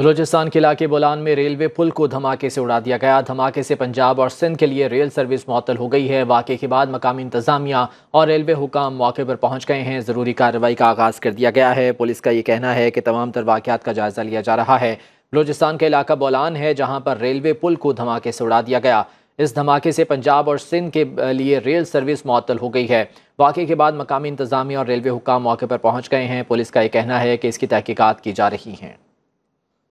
बलोचिस्तान के इलाके बोलान में रेलवे पुल को धमाके से उड़ा दिया गया धमाके से पंजाब और सिंध के लिए रेल सर्विस मअतल हो गई है वाक़े के बाद मकामी इंतजामिया और रेलवे हुकाम मौके पर पहुंच गए हैं ज़रूरी कार्रवाई का आगाज़ कर दिया गया है पुलिस का ये कहना है कि तमाम तर वाक़ात का जायज़ा लिया जा रहा है बलोचिस्तान का इलाका बोलान है जहाँ पर रेलवे पुल को धमाके से उड़ा दिया गया इस धमाके से पंजाब और सिंध के लिए रेल सर्विस मअतल हो गई है वाक़े के बाद मकामी इंतजामिया और रेलवे हुकाम मौके पर पहुँच गए हैं पुलिस का ये कहना है कि इसकी तहकीकात की जा रही हैं